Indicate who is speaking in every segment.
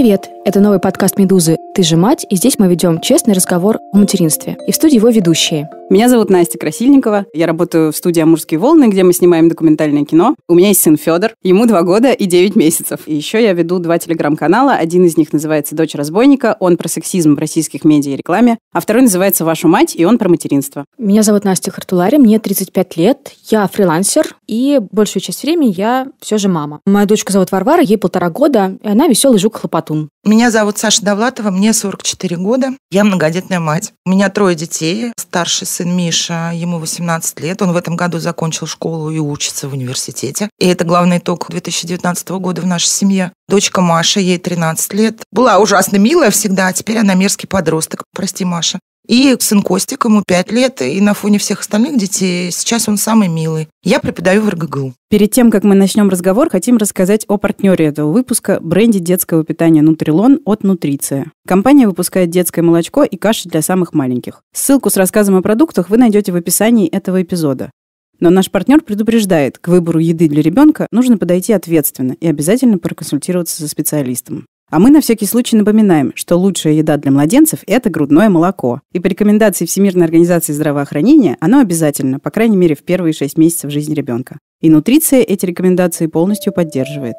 Speaker 1: Привет! Это новый подкаст «Медузы. Ты же мать», и здесь мы ведем честный разговор о материнстве. И в студии его ведущие.
Speaker 2: Меня зовут Настя Красильникова. Я работаю в студии «Амурские волны», где мы снимаем документальное кино. У меня есть сын Федор. Ему два года и девять месяцев. И еще я веду два телеграм-канала. Один из них называется «Дочь разбойника». Он про сексизм в российских медиа и рекламе. А второй называется «Вашу мать», и он про материнство.
Speaker 1: Меня зовут Настя Хартулари, мне 35 лет. Я фрилансер, и большую часть времени я все же мама. Моя дочка зовут Варвара, ей полтора года, и она веселый жук хлопот Хатун.
Speaker 3: Меня зовут Саша Довлатова, мне 44 года, я многодетная мать. У меня трое детей, старший сын Миша, ему 18 лет, он в этом году закончил школу и учится в университете. И это главный итог 2019 года в нашей семье. Дочка Маша, ей 13 лет, была ужасно милая всегда, а теперь она мерзкий подросток, прости, Маша. И сын Костик, ему 5 лет, и на фоне всех остальных детей сейчас он самый милый.
Speaker 2: Я преподаю в РГГУ. Перед тем, как мы начнем разговор, хотим рассказать о партнере этого выпуска – бренде детского питания «Нутрилон» от «Нутриция». Компания выпускает детское молочко и каши для самых маленьких. Ссылку с рассказом о продуктах вы найдете в описании этого эпизода. Но наш партнер предупреждает, к выбору еды для ребенка нужно подойти ответственно и обязательно проконсультироваться со специалистом. А мы на всякий случай напоминаем, что лучшая еда для младенцев – это грудное молоко. И по рекомендации Всемирной организации здравоохранения оно обязательно, по крайней мере, в первые 6 месяцев жизни ребенка. И нутриция эти рекомендации полностью поддерживает.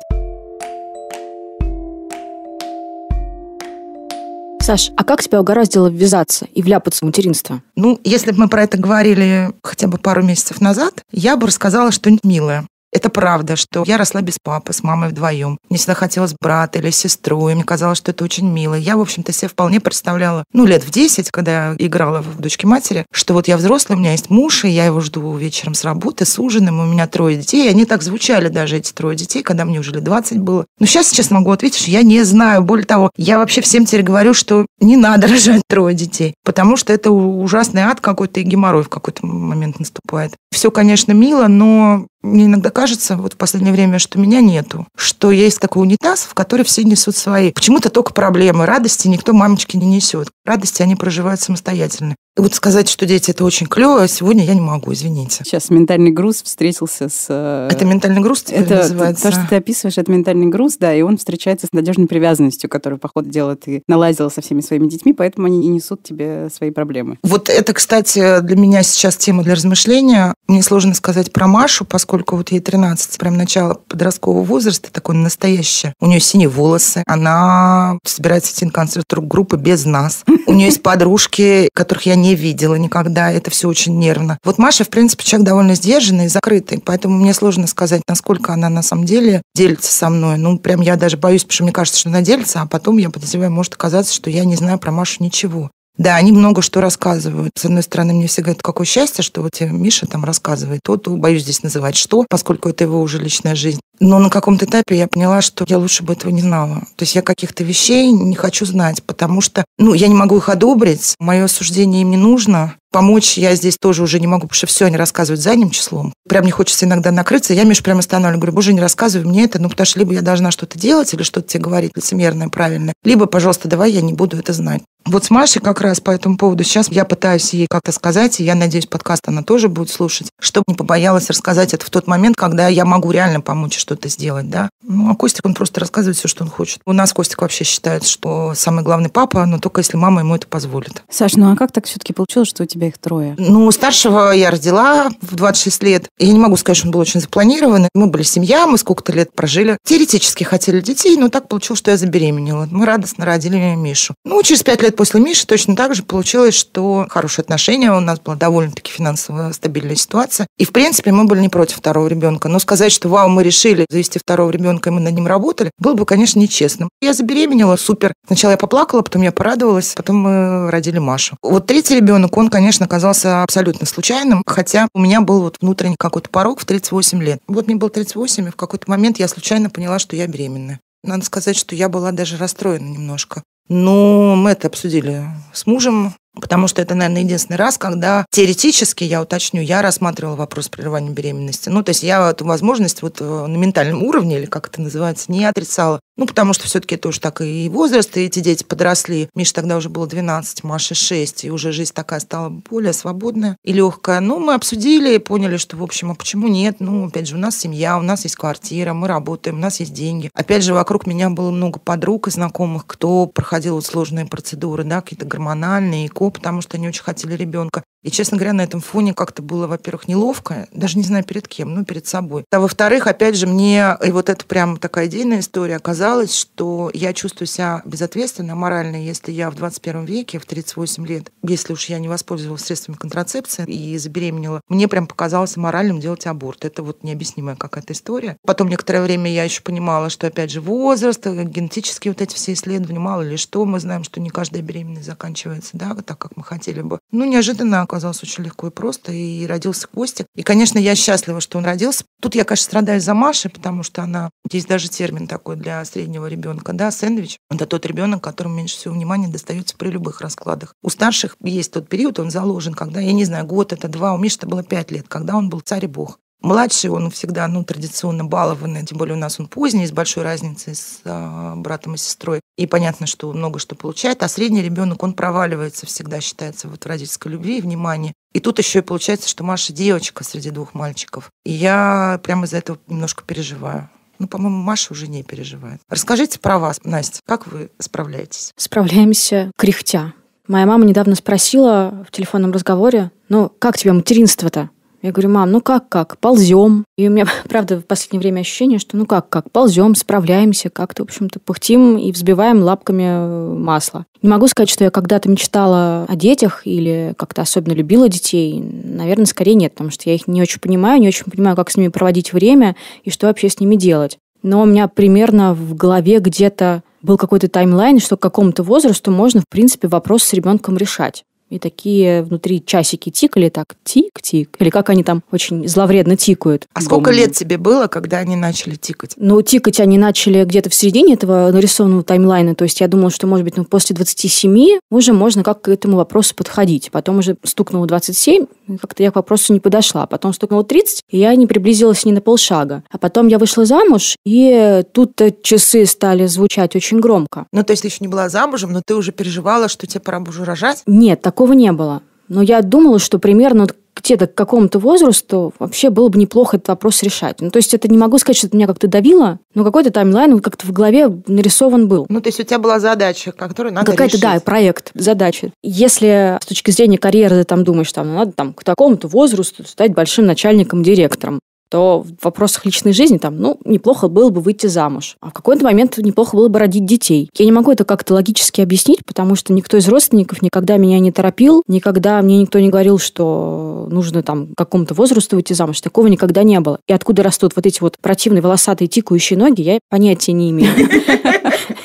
Speaker 1: Саш, а как тебя угораздило ввязаться и вляпаться в материнство? Ну, если бы мы про это говорили
Speaker 3: хотя бы пару месяцев назад, я бы рассказала что-нибудь милое. Это правда, что я росла без папы, с мамой вдвоем. Мне всегда хотелось брата или сестру, и мне казалось, что это очень мило. Я, в общем-то, себе вполне представляла, ну, лет в 10, когда я играла в «Дочке матери», что вот я взрослая, у меня есть муж, и я его жду вечером с работы, с ужином, у меня трое детей. И они так звучали даже, эти трое детей, когда мне уже лет 20 было. Но сейчас, честно могу ответить, что я не знаю. Более того, я вообще всем теперь говорю, что не надо рожать трое детей, потому что это ужасный ад какой-то и геморрой в какой-то момент наступает. Все, конечно, мило, но мне иногда кажется, вот в последнее время, что меня нету, что есть такой унитаз, в который все несут свои. Почему-то только проблемы, радости никто мамочки не несет. Радости они проживают самостоятельно. И вот сказать, что дети это очень клево, сегодня я не могу, извините.
Speaker 2: Сейчас ментальный груз встретился с... Э, это ментальный груз теперь это называется? То, что ты описываешь, это ментальный груз, да, и он встречается с надежной привязанностью, которую, по ходу дела, ты наладила со всеми своими детьми, поэтому они и несут тебе свои проблемы.
Speaker 3: Вот это, кстати, для меня сейчас тема для размышления. Мне сложно сказать про Машу, поскольку поскольку вот ей 13, прям начало подросткового возраста, такое настоящее. У нее синие волосы, она собирается идти на концерт группы без нас. У нее есть подружки, которых я не видела никогда, это все очень нервно. Вот Маша, в принципе, человек довольно сдержанный и закрытый, поэтому мне сложно сказать, насколько она на самом деле делится со мной. Ну, прям я даже боюсь, потому что мне кажется, что она делится, а потом я подозреваю, может оказаться, что я не знаю про Машу ничего. Да, они много что рассказывают. С одной стороны, мне всегда говорят, какое счастье, что вот тебе Миша там рассказывает то, ну, боюсь здесь называть что, поскольку это его уже личная жизнь. Но на каком-то этапе я поняла, что я лучше бы этого не знала. То есть я каких-то вещей не хочу знать, потому что, ну, я не могу их одобрить, мое суждение им не нужно. Помочь я здесь тоже уже не могу, потому что все они рассказывают задним числом. Прям не хочется иногда накрыться. Я, Миша, прямо останавливаю, говорю, боже, не рассказывай мне это, ну, потому что либо я должна что-то делать или что-то тебе говорить лицемерное, правильное, либо, пожалуйста, давай я не буду это знать. Вот с Машей как раз по этому поводу сейчас я пытаюсь ей как-то сказать, и я надеюсь, подкаст она тоже будет слушать, чтобы не побоялась рассказать это в тот момент, когда я могу реально помочь, что-то сделать, да. Ну, а Костик, он просто рассказывает все, что он хочет. У нас Костик вообще считает, что самый главный папа, но только если мама ему это позволит. Саш, ну а как так все-таки получилось, что у тебя их трое? Ну, старшего я родила в 26 лет. Я не могу сказать, что он был очень запланирован. Мы были семья, мы сколько-то лет прожили. Теоретически хотели детей, но так получилось, что я забеременела. Мы радостно родили Мишу. Ну, через пять лет после Миши точно так же получилось, что хорошие отношения, у нас была довольно-таки финансово стабильная ситуация. И, в принципе, мы были не против второго ребенка. Но сказать, что вау, мы решили, хотели завести второго ребенка, и мы над ним работали, было бы, конечно, нечестным. Я забеременела, супер. Сначала я поплакала, потом я порадовалась, потом мы родили Машу. Вот третий ребенок, он, конечно, оказался абсолютно случайным, хотя у меня был вот внутренний какой-то порог в 38 лет. Вот мне было 38, и в какой-то момент я случайно поняла, что я беременна. Надо сказать, что я была даже расстроена немножко. Но мы это обсудили с мужем. Потому что это, наверное, единственный раз, когда теоретически, я уточню, я рассматривала вопрос прерывания беременности. Ну, то есть я эту возможность вот э, на ментальном уровне, или как это называется, не отрицала. Ну, потому что все-таки это уж так и возраст, и эти дети подросли. Миша тогда уже было 12, Маше 6, и уже жизнь такая стала более свободная и легкая. Ну, мы обсудили и поняли, что, в общем, а почему нет? Ну, опять же, у нас семья, у нас есть квартира, мы работаем, у нас есть деньги. Опять же, вокруг меня было много подруг и знакомых, кто проходил вот сложные процедуры, да, какие-то гормональные, ЭКО, потому что они очень хотели ребенка. И, честно говоря, на этом фоне как-то было, во-первых, неловко, даже не знаю перед кем, ну, перед собой. А во-вторых, опять же, мне, и вот это прям такая идейная история, оказалось, что я чувствую себя безответственно, морально, если я в 21 веке, в 38 лет, если уж я не воспользовалась средствами контрацепции и забеременела, мне прям показалось моральным делать аборт. Это вот необъяснимая какая-то история. Потом некоторое время я еще понимала, что, опять же, возраст, э, генетические вот эти все исследования, мало ли что, мы знаем, что не каждая беременность заканчивается, да, так, как мы хотели бы. Ну, неожиданно оказалось очень легко и просто, и родился Костик. И, конечно, я счастлива, что он родился. Тут я, конечно, страдаю за Машей, потому что она... Есть даже термин такой для среднего ребенка, да, сэндвич. Это тот ребенок, которому меньше всего внимания достается при любых раскладах. У старших есть тот период, он заложен, когда, я не знаю, год это два, у Миши это было пять лет, когда он был царь и бог. Младший, он всегда, ну, традиционно балованный, тем более у нас он поздний, с большой разницей с э, братом и сестрой. И понятно, что много что получает. А средний ребенок, он проваливается всегда, считается, вот в родительской любви и внимании. И тут еще и получается, что Маша девочка среди двух мальчиков. И я прямо из-за этого немножко переживаю. Ну, по-моему, Маша уже не переживает. Расскажите про вас, Настя, как вы справляетесь?
Speaker 1: Справляемся кряхтя. Моя мама недавно спросила в телефонном разговоре, ну, как тебе материнство-то? Я говорю, мам, ну как, как, ползем. И у меня, правда, в последнее время ощущение, что ну как, как, ползем, справляемся, как-то, в общем-то, пыхтим и взбиваем лапками э, масло. Не могу сказать, что я когда-то мечтала о детях или как-то особенно любила детей. Наверное, скорее нет, потому что я их не очень понимаю, не очень понимаю, как с ними проводить время и что вообще с ними делать. Но у меня примерно в голове где-то был какой-то таймлайн, что к какому-то возрасту можно, в принципе, вопрос с ребенком решать и такие внутри часики тикали так тик-тик, или как они там очень зловредно тикают. А сколько гомони. лет
Speaker 3: тебе было, когда они начали тикать?
Speaker 1: Ну, тикать они начали где-то в середине этого нарисованного таймлайна, то есть я думала, что, может быть, ну, после 27 уже можно как к этому вопросу подходить. Потом уже стукнуло 27, как-то я к вопросу не подошла. Потом стукнуло 30, и я не приблизилась ни на полшага. А потом я вышла замуж, и тут часы стали звучать очень громко. Ну,
Speaker 3: то есть ты еще не была замужем, но ты уже переживала,
Speaker 1: что тебе пора уже рожать? Нет, так такого не было. Но я думала, что примерно вот где-то к какому-то возрасту вообще было бы неплохо этот вопрос решать. Ну, то есть это не могу сказать, что это меня как-то давило, но какой-то таймлайн как-то в голове нарисован был. Ну, то
Speaker 3: есть у тебя была задача, которую надо Какая-то, решить. да,
Speaker 1: проект, задача. Если с точки зрения карьеры ты там думаешь, там, ну, надо там к такому-то возрасту стать большим начальником, директором, то в вопросах личной жизни там, ну, неплохо было бы выйти замуж, а в какой-то момент неплохо было бы родить детей. Я не могу это как-то логически объяснить, потому что никто из родственников никогда меня не торопил, никогда мне никто не говорил, что нужно там к какому-то возрасту выйти замуж. Такого никогда не было. И откуда растут вот эти вот противные волосатые тикающие ноги, я понятия не имею.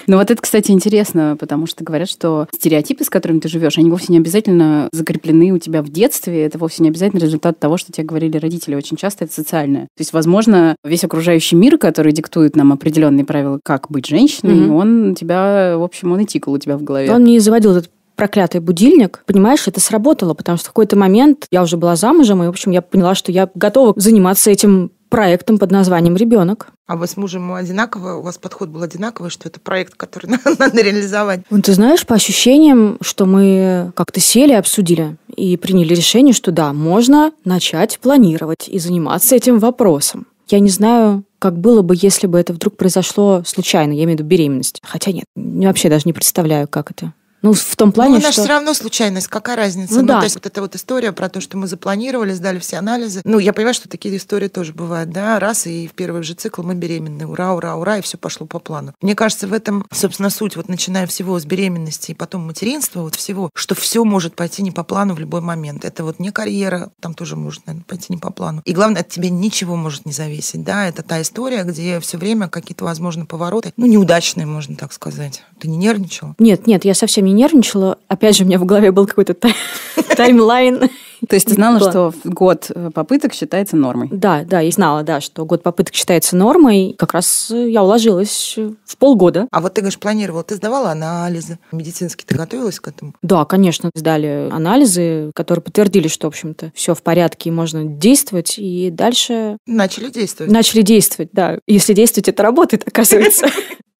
Speaker 1: Ну вот это, кстати, интересно, потому что говорят, что стереотипы,
Speaker 2: с которыми ты живешь, они вовсе не обязательно закреплены у тебя в детстве, это вовсе не обязательно результат того, что тебе говорили родители. Очень часто это социальное. То есть, возможно, весь окружающий мир, который диктует нам определенные правила, как быть женщиной, mm-hmm. он тебя, в общем, он и тикал у тебя в голове. Он
Speaker 1: не заводил этот проклятый будильник, понимаешь, это сработало, потому что в какой-то момент я уже была замужем, и, в общем, я поняла, что я готова заниматься этим проектом под названием «Ребенок».
Speaker 3: А вы с мужем одинаково, у вас подход был одинаковый, что это проект, который надо реализовать?
Speaker 1: Ну, ты знаешь, по ощущениям, что мы как-то сели, обсудили и приняли решение, что да, можно начать планировать и заниматься этим вопросом. Я не знаю, как было бы, если бы это вдруг произошло случайно, я имею в виду беременность. Хотя нет, вообще даже не представляю, как это. Ну, в том плане, Но ну, она что... все равно
Speaker 3: случайность, какая разница? Ну, ну, То есть вот эта вот история про то, что мы запланировали, сдали все анализы. Ну, я понимаю, что такие истории тоже бывают, да, раз, и в первый же цикл мы беременны, ура, ура, ура, и все пошло по плану. Мне кажется, в этом, собственно, суть, вот начиная всего с беременности и потом материнства, вот всего, что все может пойти не по плану в любой момент. Это вот не карьера, там тоже может, наверное, пойти не по плану. И главное, от тебя ничего может не зависеть, да, это та история, где все время какие-то, возможно, повороты, ну, неудачные, можно так сказать. Ты не нервничала?
Speaker 1: Нет, нет, я совсем не нервничала. Опять же, у меня в голове был какой-то таймлайн то есть ты знала, что год э, попыток считается нормой? Да, да, я знала, да, что год попыток считается нормой. Как раз э, я уложилась э, в полгода. А вот ты, говоришь, планировала, ты сдавала анализы медицинские, ты готовилась к этому? Да, конечно, сдали анализы, которые подтвердили, что, в общем-то, все в порядке и можно действовать, и дальше... Начали действовать. Начали действовать, да. Если действовать, это работает, оказывается.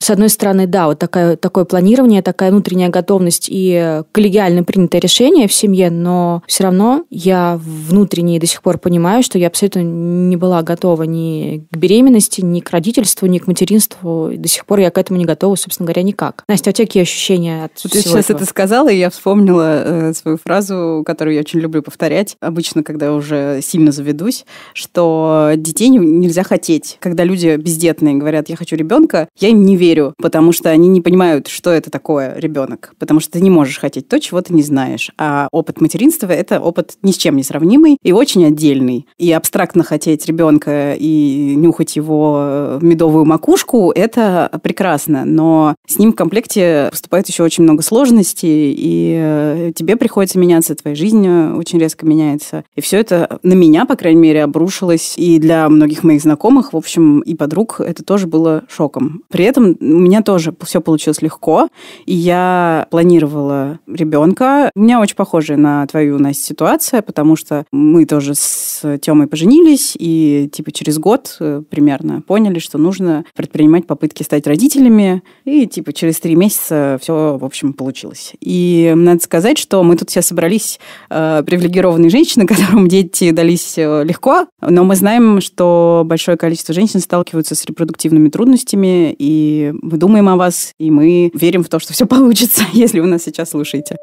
Speaker 1: С одной стороны, да, вот такая, такое планирование, такая внутренняя готовность и коллегиально принятое решение в семье, но все равно я внутренне до сих пор понимаю, что я абсолютно не была готова ни к беременности, ни к родительству, ни к материнству. И до сих пор я к этому не готова, собственно говоря, никак. Настя, у тебя какие ощущения от вот всего сейчас этого? это
Speaker 2: сказала, и я вспомнила э, свою фразу, которую я очень люблю повторять, обычно, когда уже сильно заведусь, что детей нельзя хотеть. Когда люди бездетные говорят, я хочу ребенка, я им не верю, потому что они не понимают, что это такое ребенок, потому что ты не можешь хотеть то, чего ты не знаешь. А опыт материнства – это опыт опыт ни с чем не сравнимый и очень отдельный. И абстрактно хотеть ребенка и нюхать его э, медовую макушку – это прекрасно, но с ним в комплекте поступает еще очень много сложностей, и э, тебе приходится меняться, твоя жизнь э, очень резко меняется. И все это на меня, по крайней мере, обрушилось, и для многих моих знакомых, в общем, и подруг это тоже было шоком. При этом у меня тоже все получилось легко, и я планировала ребенка. У меня очень похожая на твою, Настя, ситуация, ситуация, потому что мы тоже с темой поженились, и типа через год э, примерно поняли, что нужно предпринимать попытки стать родителями, и типа через три месяца все, в общем, получилось. И надо сказать, что мы тут все собрались э, привилегированные женщины, которым дети дались э, легко, но мы знаем, что большое количество женщин сталкиваются с репродуктивными трудностями, и мы думаем о вас, и мы верим в то, что все получится, если вы нас сейчас слушаете.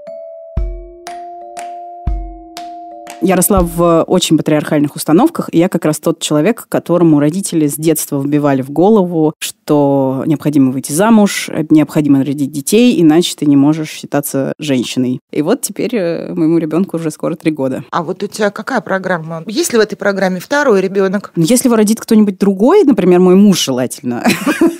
Speaker 2: Я росла в э, очень патриархальных установках, и я как раз тот человек, которому родители с детства вбивали в голову, что необходимо выйти замуж, необходимо родить детей, иначе ты не можешь считаться женщиной. И вот теперь э, моему ребенку уже скоро три года. А вот у тебя какая программа? Есть ли в этой программе второй ребенок? Ну, если его родит кто-нибудь другой, например, мой муж желательно,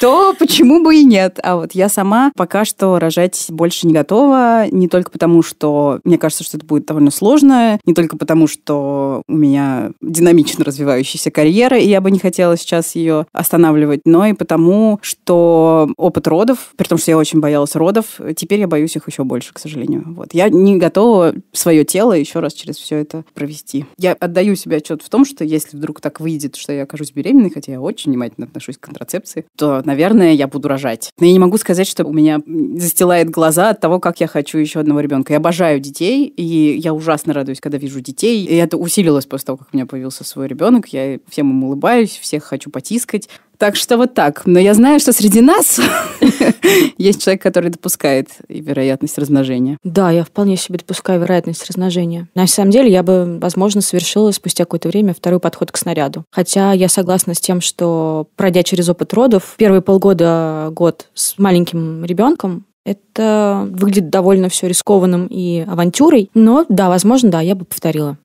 Speaker 2: то почему бы и нет? А вот я сама пока что рожать больше не готова, не только потому, что мне кажется, что это будет довольно сложно, не только потому, что у меня динамично развивающаяся карьера, и я бы не хотела сейчас ее останавливать, но и потому, что опыт родов, при том, что я очень боялась родов, теперь я боюсь их еще больше, к сожалению. Вот. Я не готова свое тело еще раз через все это провести. Я отдаю себе отчет в том, что если вдруг так выйдет, что я окажусь беременной, хотя я очень внимательно отношусь к контрацепции, то наверное, я буду рожать. Но я не могу сказать, что у меня застилает глаза от того, как я хочу еще одного ребенка. Я обожаю детей, и я ужасно радуюсь, когда вижу детей. И это усилилось после того, как у меня появился свой ребенок. Я всем им улыбаюсь, всех хочу потискать. Так что вот так. Но я знаю, что среди нас есть человек, который допускает вероятность размножения.
Speaker 1: Да, я вполне себе допускаю вероятность размножения. На самом деле, я бы, возможно, совершила спустя какое-то время второй подход к снаряду. Хотя я согласна с тем, что, пройдя через опыт родов, первые полгода, год с маленьким ребенком, это выглядит довольно все рискованным и авантюрой. Но да, возможно, да, я бы повторила.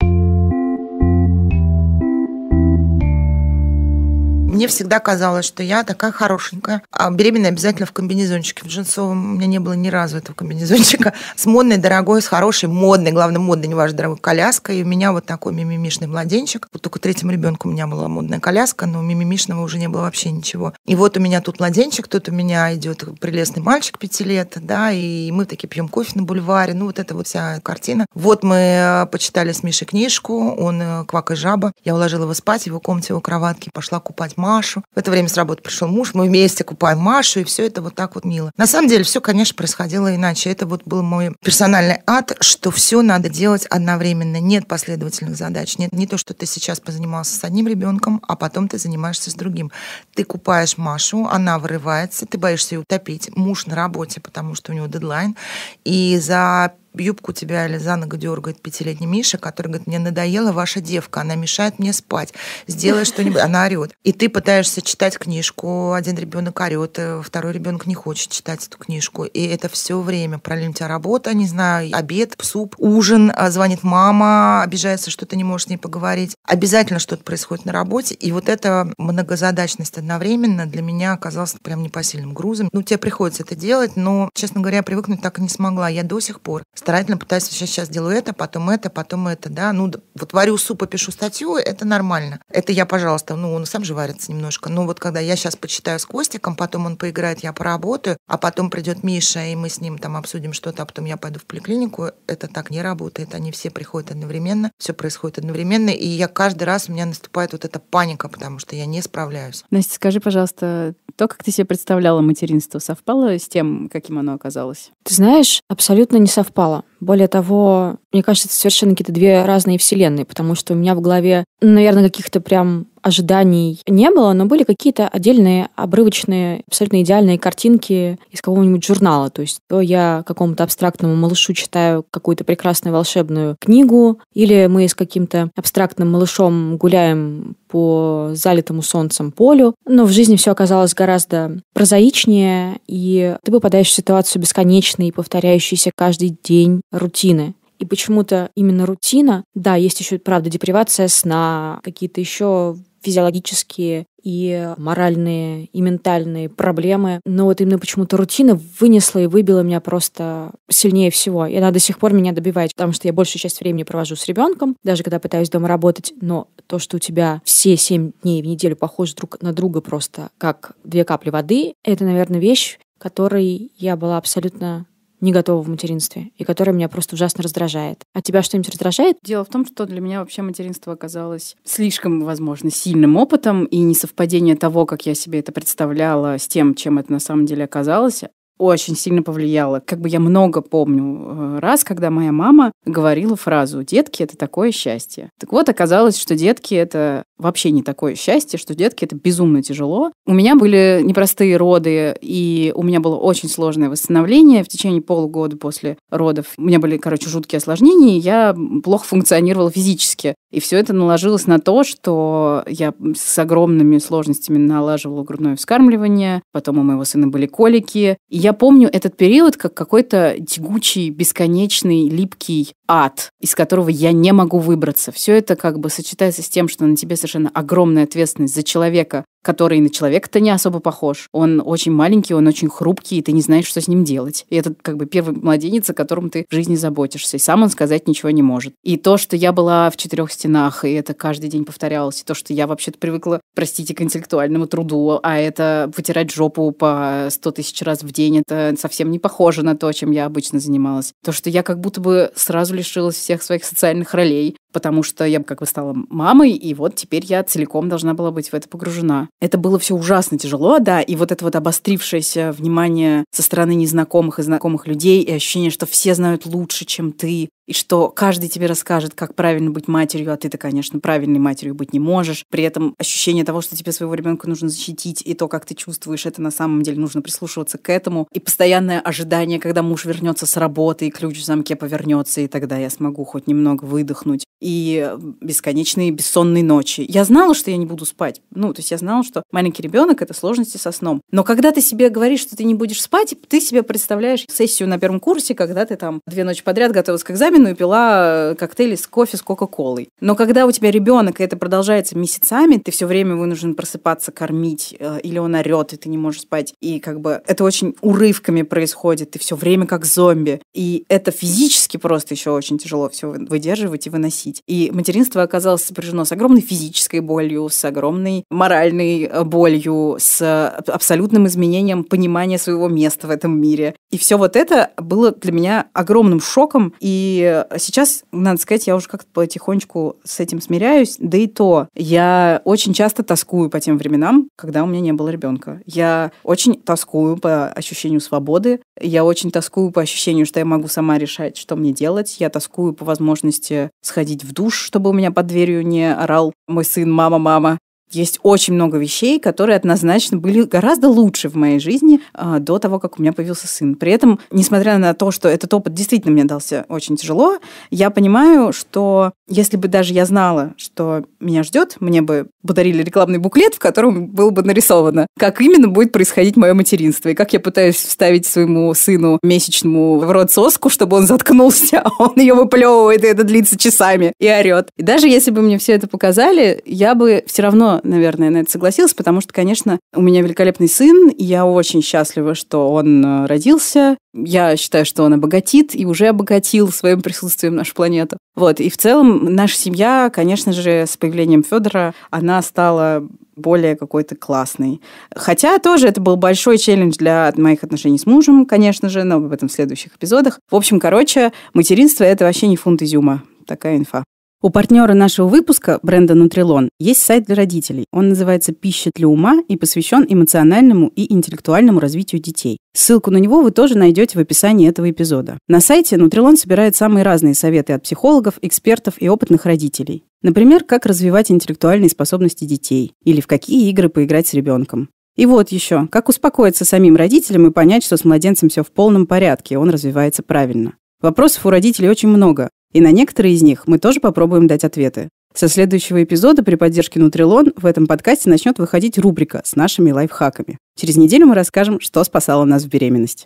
Speaker 3: Мне всегда казалось, что я такая хорошенькая, а беременная обязательно в комбинезончике. В джинсовом у меня не было ни разу этого комбинезончика. С модной, дорогой, с хорошей, модной, главное, модной, не важно, дорогой, коляской. И у меня вот такой мимимишный младенчик. Вот только третьему ребенку у меня была модная коляска, но мимимишного уже не было вообще ничего. И вот у меня тут младенчик, тут у меня идет прелестный мальчик пяти лет, да, и мы такие пьем кофе на бульваре, ну вот это вот вся картина. Вот мы э, почитали с Мишей книжку, он э, «Квак и жаба». Я уложила его спать, его комнате, его кроватки, пошла купать Машу. В это время с работы пришел муж, мы вместе купаем Машу, и все это вот так вот мило. На самом деле все, конечно, происходило иначе. Это вот был мой персональный ад, что все надо делать одновременно. Нет последовательных задач. Нет, не то, что ты сейчас позанимался с одним ребенком, а потом ты занимаешься с другим. Ты купаешь Машу, она вырывается, ты боишься ее утопить. Муж на работе, потому что у него дедлайн. И за юбку тебя или за ногу дергает пятилетний Миша, который говорит, мне надоела ваша девка, она мешает мне спать, сделай что-нибудь, она орет. И ты пытаешься читать книжку, один ребенок орет, э, второй ребенок не хочет читать эту книжку. И это все время, параллельно у тебя работа, не знаю, обед, суп, ужин, а, звонит мама, обижается, что ты не можешь с ней поговорить. Обязательно что-то происходит на работе, и вот эта многозадачность одновременно для меня оказалась прям непосильным грузом. Ну, тебе приходится это делать, но, честно говоря, привыкнуть так и не смогла. Я до сих пор старательно пытаюсь, сейчас, сейчас делаю это, потом это, потом это, да, ну, вот варю суп и пишу статью, это нормально. Это я, пожалуйста, ну, он сам же варится немножко, но вот когда я сейчас почитаю с Костиком, потом он поиграет, я поработаю, а потом придет Миша, и мы с ним там обсудим что-то, а потом я пойду в поликлинику, это так не работает, они все приходят одновременно, все происходит одновременно, и я каждый раз, у меня наступает вот эта паника, потому что я не справляюсь.
Speaker 2: Настя, скажи, пожалуйста, то, как ты себе представляла материнство, совпало с тем, каким оно оказалось?
Speaker 1: Ты знаешь, абсолютно не совпало читала. Более того, мне кажется, это совершенно какие-то две разные вселенные, потому что у меня в голове, наверное, каких-то прям ожиданий не было, но были какие-то отдельные обрывочные, абсолютно идеальные картинки из какого-нибудь журнала. То есть то я какому-то абстрактному малышу читаю какую-то прекрасную волшебную книгу, или мы с каким-то абстрактным малышом гуляем по залитому солнцем полю. Но в жизни все оказалось гораздо прозаичнее, и ты попадаешь в ситуацию бесконечной и повторяющейся каждый день рутины. И почему-то именно рутина, да, есть еще, правда, депривация сна, какие-то еще физиологические и моральные, и ментальные проблемы. Но вот именно почему-то рутина вынесла и выбила меня просто сильнее всего. И она до сих пор меня добивает, потому что я большую часть времени провожу с ребенком, даже когда пытаюсь дома работать. Но то, что у тебя все семь дней в неделю похожи друг на друга просто как две капли воды, это, наверное, вещь, которой я была абсолютно не готова в материнстве и которая меня просто ужасно раздражает. А тебя что-нибудь раздражает?
Speaker 2: Дело в том, что для меня вообще материнство оказалось слишком, возможно, сильным
Speaker 1: опытом и несовпадение того, как я себе это представляла,
Speaker 2: с тем, чем это на самом деле оказалось, очень сильно повлияло. Как бы я много помню э, раз, когда моя мама говорила фразу «детки — это такое счастье». Так вот, оказалось, что детки — это вообще не такое счастье, что детки это безумно тяжело. У меня были непростые роды, и у меня было очень сложное восстановление в течение полугода после родов. У меня были, короче, жуткие осложнения, и я плохо функционировала физически. И все это наложилось на то, что я с огромными сложностями налаживала грудное вскармливание, потом у моего сына были колики. И я помню этот период как какой-то тягучий, бесконечный, липкий ад, из которого я не могу выбраться. Все это как бы сочетается с тем, что на тебе совершенно возложена огромная ответственность за человека, который на человека-то не особо похож. Он очень маленький, он очень хрупкий, и ты не знаешь, что с ним делать. И это как бы первый младенец, о котором ты в жизни заботишься. И сам он сказать ничего не может. И то, что я была в четырех стенах, и это каждый день повторялось, и то, что я вообще-то привыкла, простите, к интеллектуальному труду, а это вытирать жопу по сто тысяч раз в день, это совсем не похоже на то, чем я обычно занималась. То, что я как будто бы сразу лишилась всех своих социальных ролей, потому что я как бы стала мамой, и вот теперь я целиком должна была быть в это погружена. Это было все ужасно тяжело, да, и вот это вот обострившееся внимание со стороны незнакомых и знакомых людей, и ощущение, что все знают лучше, чем ты, и что каждый тебе расскажет, как правильно быть матерью, а ты-то, конечно, правильной матерью быть не можешь. При этом ощущение того, что тебе своего ребенка нужно защитить, и то, как ты чувствуешь, это на самом деле нужно прислушиваться к этому. И постоянное ожидание, когда муж вернется с работы, и ключ в замке повернется, и тогда я смогу хоть немного выдохнуть. И бесконечные бессонные ночи. Я знала, что я не буду спать. Ну, то есть я знала, что маленький ребенок это сложности со сном. Но когда ты себе говоришь, что ты не будешь спать, ты себе представляешь сессию на первом курсе, когда ты там две ночи подряд готовилась к экзамену, раковину и пила э, коктейли с кофе с Кока-Колой. Но когда у тебя ребенок, и это продолжается месяцами, ты все время вынужден просыпаться, кормить, э, или он орет, и ты не можешь спать. И как бы это очень урывками происходит, ты все время как зомби. И это физически просто еще очень тяжело все выдерживать и выносить. И материнство оказалось сопряжено с огромной физической болью, с огромной моральной э, болью, с абсолютным изменением понимания своего места в этом мире. И все вот это было для меня огромным шоком и Э, сейчас, надо сказать, я уже как-то потихонечку с этим смиряюсь. Да и то, я очень часто тоскую по тем временам, когда у меня не было ребенка. Я очень тоскую по ощущению свободы. Я очень тоскую по ощущению, что я могу сама решать, что мне делать. Я тоскую по возможности сходить в душ, чтобы у меня под дверью не орал мой сын «мама, мама» есть очень много вещей, которые однозначно были гораздо лучше в моей жизни э, до того, как у меня появился сын. При этом, несмотря на то, что этот опыт действительно мне дался очень тяжело, я понимаю, что если бы даже я знала, что меня ждет, мне бы подарили рекламный буклет, в котором было бы нарисовано, как именно будет происходить мое материнство, и как я пытаюсь вставить своему сыну месячному в рот соску, чтобы он заткнулся, а он ее выплевывает, и это длится часами, и орет. И даже если бы мне все это показали, я бы все равно наверное, на это согласилась, потому что, конечно, у меня великолепный сын, и я очень счастлива, что он э, родился. Я считаю, что он обогатит и уже обогатил своим присутствием нашу планету. Вот, и в целом наша семья, конечно же, с появлением Федора, она стала более какой-то классный. Хотя тоже это был большой челлендж для моих отношений с мужем, конечно же, но об этом в следующих эпизодах. В общем, короче, материнство – это вообще не фунт изюма. Такая инфа. У партнера нашего выпуска, бренда Нутрилон, есть сайт для родителей. Он называется «Пища для ума» и посвящен эмоциональному и интеллектуальному развитию детей. Ссылку на него вы тоже найдете в описании этого эпизода. На сайте Нутрилон собирает самые разные советы от психологов, экспертов и опытных родителей. Например, как развивать интеллектуальные способности детей или в какие игры поиграть с ребенком. И вот еще, как успокоиться самим родителям и понять, что с младенцем все в полном порядке, он развивается правильно. Вопросов у родителей очень много. И на некоторые из них мы тоже попробуем дать ответы. Со следующего эпизода при поддержке Нутрилон в этом подкасте начнет выходить рубрика с нашими лайфхаками. Через неделю мы расскажем, что спасало нас в беременность.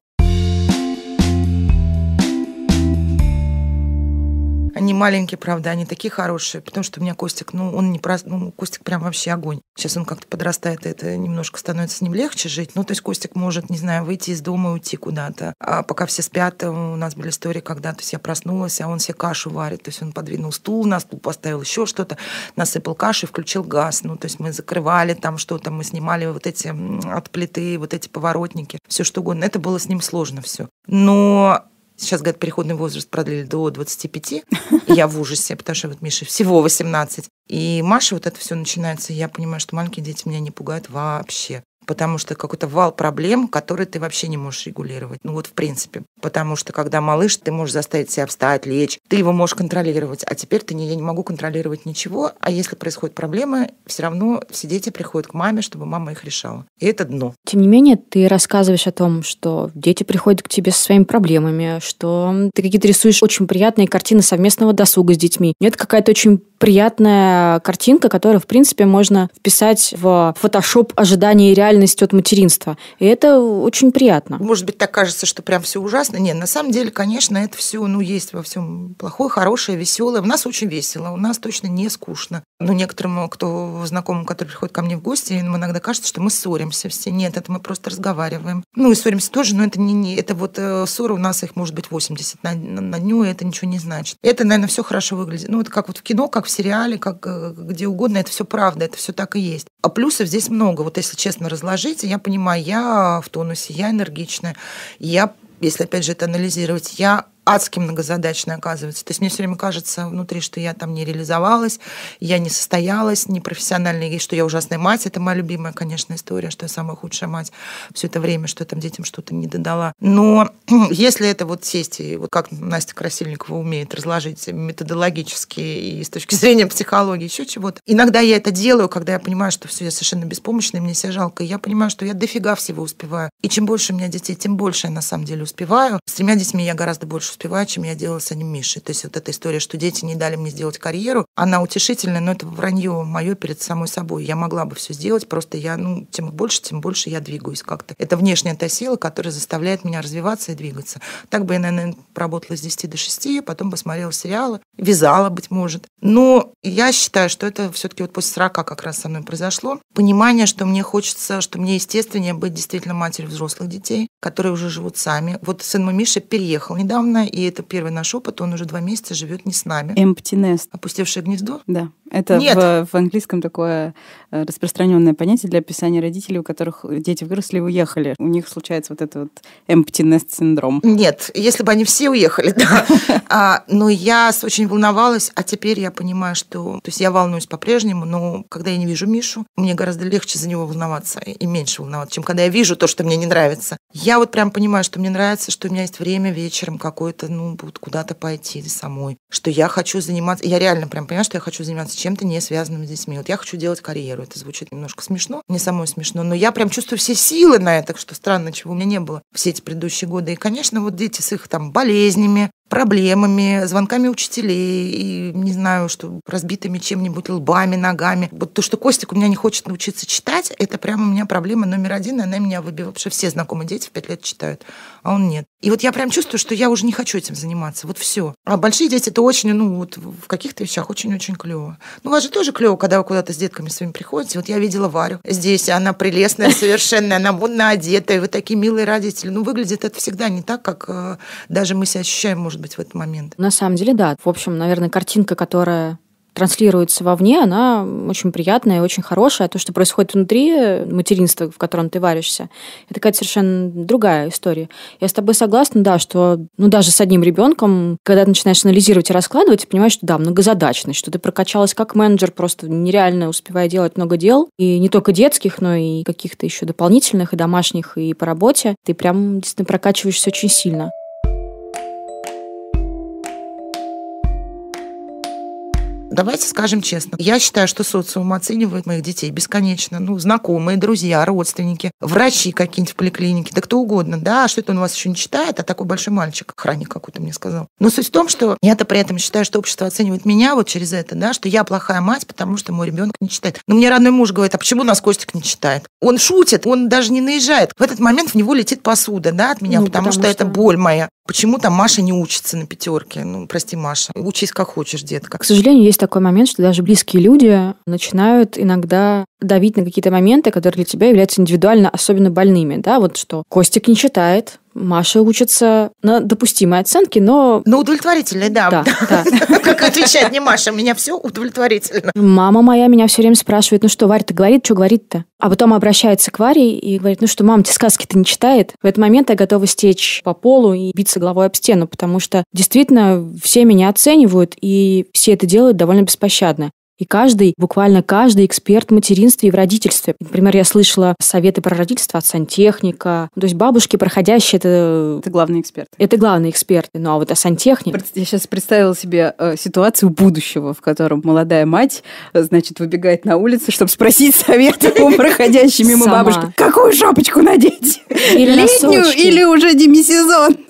Speaker 3: Они маленькие, правда, они такие хорошие, потому что у меня Костик, ну, он не прост, ну, Костик прям вообще огонь. Сейчас он как-то подрастает, и это немножко становится с ним легче жить. Ну, то есть Костик может, не знаю, выйти из дома и уйти куда-то. А пока все спят, э, у нас были истории, когда то есть я проснулась, а он себе кашу варит. То есть он подвинул стул, на стул поставил еще что-то, насыпал кашу и включил газ. Ну, то есть мы закрывали там что-то, мы снимали вот эти от плиты, вот эти поворотники, все что угодно. Это было с ним сложно все. Но Сейчас, говорят, переходный возраст продлили до 25. И я в ужасе, потому что вот Миша всего 18. И Маша вот это все начинается, и я понимаю, что маленькие дети меня не пугают вообще потому что какой-то вал проблем, который ты вообще не можешь регулировать. Ну вот в принципе. Потому что когда малыш, ты можешь заставить себя встать, лечь, ты его можешь контролировать, а теперь ты не, я не могу контролировать ничего, а если происходят проблемы, все равно все дети приходят к маме, чтобы мама их решала. И это дно.
Speaker 1: Тем не менее, ты рассказываешь о том, что дети приходят к тебе со своими проблемами, что ты какие-то рисуешь очень приятные картины совместного досуга с детьми. Это какая-то очень приятная картинка, которую, в принципе, можно вписать в фотошоп ожидания реальности реальность от материнства. И это очень приятно. Может
Speaker 3: быть, так кажется, что прям все ужасно. Нет, на самом деле, конечно, это все, ну, есть во всем плохое, хорошее, веселое. У нас очень весело, у нас точно не скучно. Ну, некоторым, кто знакомым, который приходит ко мне в гости, им иногда кажется, что мы ссоримся все. Нет, это мы просто разговариваем. Ну, и ссоримся тоже, но это не, не это вот э, ссоры у нас их может быть 80 на, на, на дню, и это ничего не значит. Это, наверное, все хорошо выглядит. Ну, это как вот в кино, как в сериале, как э, где угодно, это все правда, это все так и есть. А плюсов здесь много. Вот если честно разложить сложится, я понимаю, я в тонусе, я энергичная, я если опять же это анализировать, я адски многозадачной оказывается. То есть мне все время кажется внутри, что я там не реализовалась, я не состоялась, не профессиональная, и что я ужасная мать. Это моя любимая, конечно, история, что я самая худшая мать все это время, что я там детям что-то не додала. Но если это вот сесть, и вот как Настя Красильникова умеет разложить методологически и с точки зрения психологии, еще чего-то. Иногда я это делаю, когда я понимаю, что все, я совершенно беспомощна, мне себя жалко. И я понимаю, что я дофига всего успеваю. И чем больше у меня детей, тем больше я на самом деле успеваю. С тремя детьми я гораздо больше успеваю, чем я делала с одним Мишей. То есть вот эта история, что дети не дали мне сделать карьеру, она утешительная, но это вранье мое перед самой собой. Я могла бы все сделать, просто я, ну, тем больше, тем больше я двигаюсь как-то. Это внешняя та сила, которая заставляет меня развиваться и двигаться. Так бы я, наверное, проработала с 10 до 6, потом посмотрела сериалы, вязала, быть может. Но я считаю, что это все-таки вот после 40 как раз со мной произошло. Понимание, что мне хочется, что мне естественнее быть действительно матерью взрослых детей, которые уже живут сами. Вот сын мой Миша переехал недавно, и это первый наш опыт, он уже два месяца живет не с нами.
Speaker 2: Empty
Speaker 3: Опустевшее гнездо? Да.
Speaker 2: Это Нет. В, в английском такое э, распространенное понятие для описания родителей, у которых дети выросли и уехали. У них случается вот этот вот empty синдром. Нет, если бы они все уехали,
Speaker 3: да. А, но я очень волновалась, а теперь я понимаю, что... То есть я волнуюсь по-прежнему, но когда я не вижу Мишу, мне гораздо легче за него волноваться и меньше волноваться, чем когда я вижу то, что мне не нравится. Я вот прям понимаю, что мне нравится, что у меня есть время вечером какое-то, ну, будет куда-то пойти самой, что я хочу заниматься... Я реально прям понимаю, что я хочу заниматься чем-то не связанным с детьми. Вот я хочу делать карьеру. Это звучит немножко смешно, не самое смешно, но я прям чувствую все силы на это, что странно, чего у меня не было все эти предыдущие годы. И, конечно, вот дети с их там болезнями, проблемами, звонками учителей, и, не знаю, что разбитыми чем-нибудь лбами, ногами. Вот то, что Костик у меня не хочет научиться читать, это прямо у меня проблема номер один, она меня выбивает. Вообще все знакомые дети в пять лет читают, а он нет. И вот я прям чувствую, что я уже не хочу этим заниматься, вот все. А большие дети, это очень, ну, вот в каких-то вещах очень-очень клево. Ну, у вас же тоже клево, когда вы куда-то с детками своими приходите. Вот я видела Варю здесь, она прелестная совершенно, она модно одетая, вы такие милые родители. Ну, выглядит это всегда не так, как э, даже мы себя ощущаем, может может быть, в этот момент.
Speaker 1: На самом деле, да. В общем, наверное, картинка, которая транслируется вовне, она очень приятная, и очень хорошая. А то, что происходит внутри э, материнства, в котором ты варишься, это какая-то совершенно другая история. Я с тобой согласна, да, что ну, даже с одним ребенком, когда ты начинаешь анализировать и раскладывать, ты понимаешь, что да, многозадачность, что ты прокачалась как менеджер, просто нереально успевая делать много дел, и не только детских, но и каких-то еще дополнительных, и домашних, и по работе. Ты прям действительно прокачиваешься очень сильно. Давайте скажем честно. Я считаю,
Speaker 3: что социум оценивает моих детей бесконечно. Ну, знакомые, друзья, родственники, врачи какие-нибудь в поликлинике, да кто угодно. Да, а что это он вас еще не читает, а такой большой мальчик, охранник какой-то мне сказал. Но суть в том, что я-то при этом считаю, что общество оценивает меня вот через это, да, что я плохая мать, потому что мой ребенок не читает. Но мне родной муж говорит, а почему у нас Костик не читает? Он шутит, он даже не наезжает. В этот момент в него летит посуда, да, от меня, ну, потому, потому что, что это боль моя. Почему там Маша не учится на пятерке? Ну, прости, Маша, учись как хочешь, детка. К сожалению,
Speaker 1: есть такой момент, что даже близкие люди начинают иногда давить на какие-то моменты, которые для тебя являются индивидуально особенно больными. Да, вот что Костик не читает, Маша учится на допустимой оценке, но... На удовлетворительной, да. да, да.
Speaker 3: Как отвечает не Маша, меня все удовлетворительно.
Speaker 1: Мама моя меня все время спрашивает, ну что, Варя-то говорит, что говорит-то? А потом обращается к Варе и говорит, ну что, мам, тебе сказки-то не читает? В этот момент я готова стечь по полу и биться головой об стену, потому что действительно все меня оценивают, и все это делают довольно беспощадно. И каждый, буквально каждый эксперт в материнстве и в родительстве. Например, я слышала советы про родительство от сантехника. То есть бабушки, проходящие это... Э, это главный эксперт. Это главный эксперт. Ну а вот о сантехнике... Я сейчас представила себе э, ситуацию будущего, в котором молодая мать, э,
Speaker 2: значит, выбегает на улицу, чтобы спросить советы у проходящей мимо Сама. бабушки. Какую шапочку надеть?
Speaker 1: Или Летнюю носочки. или
Speaker 2: уже демисезонную?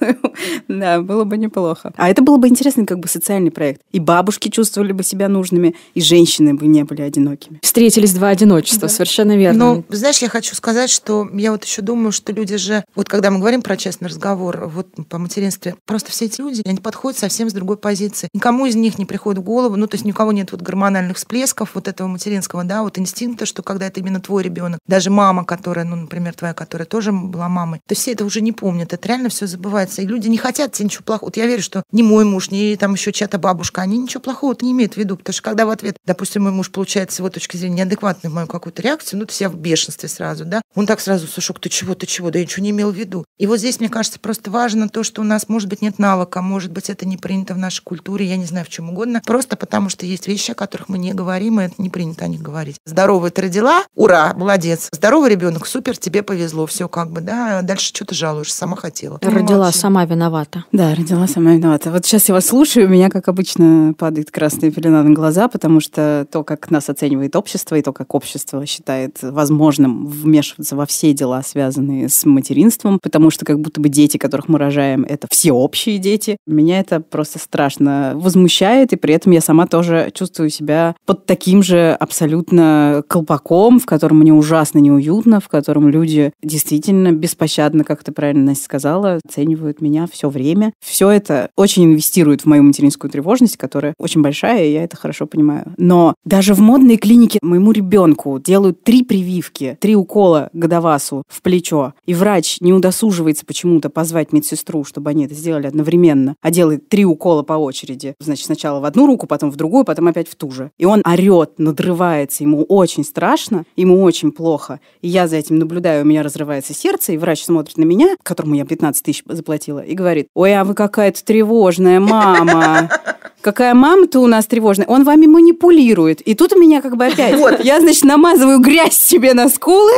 Speaker 2: Да, было бы неплохо. А это было бы интересный как бы социальный проект. И бабушки чувствовали бы себя нужными, и женщины женщины бы не были
Speaker 1: одинокими. Встретились два одиночества, да. совершенно верно. Но, ну,
Speaker 3: знаешь, я хочу сказать, что я вот еще думаю, что люди же, вот когда мы говорим про честный разговор, вот по материнстве, просто все эти люди, они подходят совсем с другой позиции. Никому из них не приходит в голову, ну, то есть никого нет вот гормональных всплесков вот этого материнского, да, вот инстинкта, что когда это именно твой ребенок, даже мама, которая, ну, например, твоя, которая тоже была мамой, то все это уже не помнят, это реально все забывается. И люди не хотят тебе ничего плохого. Вот я верю, что не мой муж, не там еще чья-то бабушка, они ничего плохого не имеют в виду, потому что когда в ответ допустим, мой муж получает с его точки зрения неадекватную мою какую-то реакцию, ну, то есть я в бешенстве сразу, да, он так сразу, Сушок, ты чего, ты чего, да я ничего не имел в виду. И вот здесь, мне кажется, просто важно то, что у нас, может быть, нет навыка, может быть, это не принято в нашей культуре, я не знаю, в чем угодно, просто потому что есть вещи, о которых мы не говорим, и это не принято о них говорить. Здоровый ты родила, ура, молодец. Здоровый ребенок, супер, тебе повезло, все как бы, да, дальше что ты жалуешься, сама хотела. Родила, Молодцы.
Speaker 1: сама виновата. Да, родила, сама виновата.
Speaker 2: Вот сейчас я вас слушаю, у меня, как обычно, падает красная пелена на глаза, потому что это то, как нас оценивает общество, и то, как общество считает возможным вмешиваться во все дела, связанные с материнством, потому что как будто бы дети, которых мы рожаем, это всеобщие дети. Меня это просто страшно возмущает, и при этом я сама тоже чувствую себя под таким же абсолютно колпаком, в котором мне ужасно неуютно, в котором люди действительно беспощадно, как ты правильно, Настя, сказала, оценивают меня все время. Все это очень инвестирует в мою материнскую тревожность, которая очень большая, и я это хорошо понимаю но даже в модной клинике моему ребенку делают три прививки, три укола Годовасу в плечо, и врач не удосуживается почему-то позвать медсестру, чтобы они это сделали одновременно, а делает три укола по очереди. Значит, сначала в одну руку, потом в другую, потом опять в ту же. И он орет, надрывается, ему очень страшно, ему очень плохо. И я за этим наблюдаю, у меня разрывается сердце, и врач смотрит на меня, которому я 15 тысяч заплатила, и говорит, ой, а вы какая-то тревожная мама. какая мама-то у нас тревожная, он вами манипулирует. И тут у меня как бы опять, вот. я, значит, намазываю грязь себе на скулы